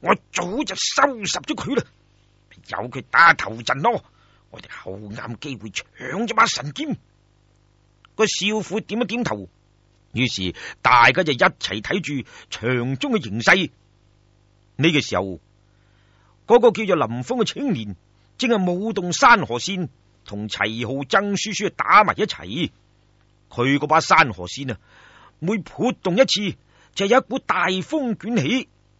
我早就收拾咗佢啦，由佢打头阵咯，我哋口啱机会抢咗把神剑。个少妇点一点头，于是大家就一齐睇住场中嘅形势。呢个时候，嗰个叫做林峰嘅青年正系舞动山河线，同齐浩、曾叔叔打埋一齐。佢嗰把山河线啊，每拨动一次就有一股大风卷起。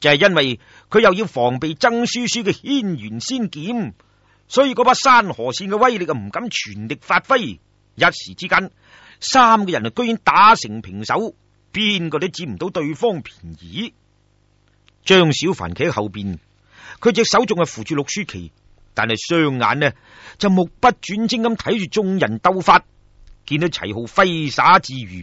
就系因为佢又要防备曾叔叔嘅轩辕仙剑，所以嗰把山河剑嘅威力啊唔敢全力发挥。一时之间，三个人啊居然打成平手，边个都占唔到对方便宜。张小凡企喺后边，佢只手仲系扶住陆书琪，但系双眼呢就目不转睛咁睇住众人斗法，见到齐浩挥洒自如。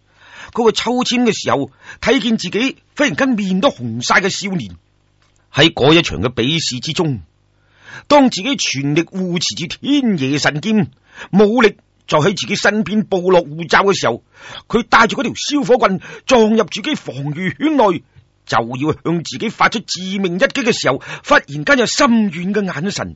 嗰个抽签嘅时候，睇见自己忽然间面都红晒嘅少年，喺嗰一场嘅比试之中，当自己全力护持住天爷神剑，武力就喺自己身边暴落护罩嘅时候，佢带住嗰条烧火棍撞入自己防御圈内，就要向自己发出致命一击嘅时候，忽然间有深远嘅眼神。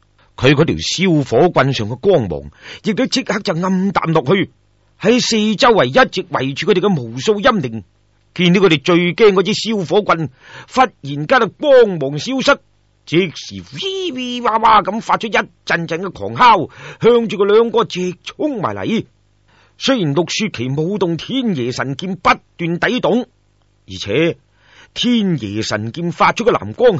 佢嗰条烧火棍上嘅光芒，亦都即刻就暗淡落去。喺四周围一直围住佢哋嘅无数阴灵，见到佢哋最惊嗰支烧火棍，忽然间就光芒消失，即时哔哔哇哇咁发出一阵阵嘅狂敲，向住佢两个直冲埋嚟。虽然陆雪琪舞动天爷神剑不断抵挡，而且天爷神剑发出嘅蓝光。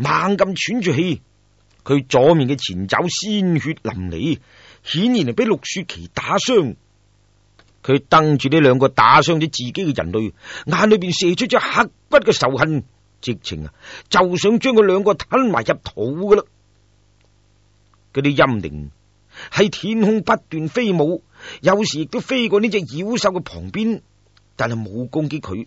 猛咁喘住气，佢左面嘅前爪鲜血淋漓，显然系俾陆雪琪打伤。佢瞪住呢两个打伤咗自己嘅人类，眼里边射出咗刻骨嘅仇恨，直情啊就想将佢两个吞埋入肚噶啦。嗰啲阴灵喺天空不断飞舞，有时亦都飞过呢只妖兽嘅旁边，但系冇攻击佢。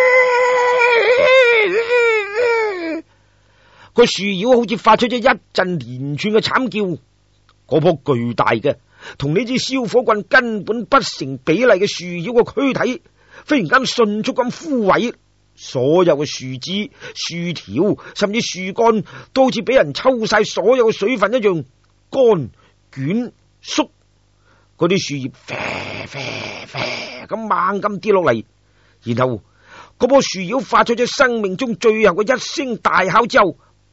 个树妖好似发出咗一阵连串嘅惨叫，嗰棵巨大嘅同呢支烧火棍根本不成比例嘅树妖个躯体，忽然间迅速咁枯萎，所有嘅树枝、树条甚至树干都好似俾人抽晒所有嘅水分一样干卷缩，嗰啲树叶啡啡啡咁猛咁跌落嚟，然后嗰棵树妖发出咗生命中最后嘅一声大叫之后。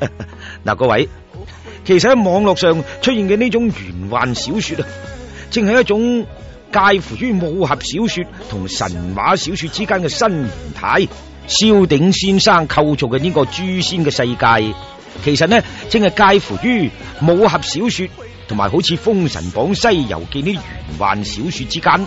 嗱，各位，其实喺网络上出现嘅呢种玄幻小说啊，正系一种介乎于武侠小说同神话小说之间嘅新形态。萧鼎先生构造嘅呢个诛仙嘅世界，其实呢正系介乎于武侠小说同埋好似《封神榜》《西游记》啲玄幻小说之间。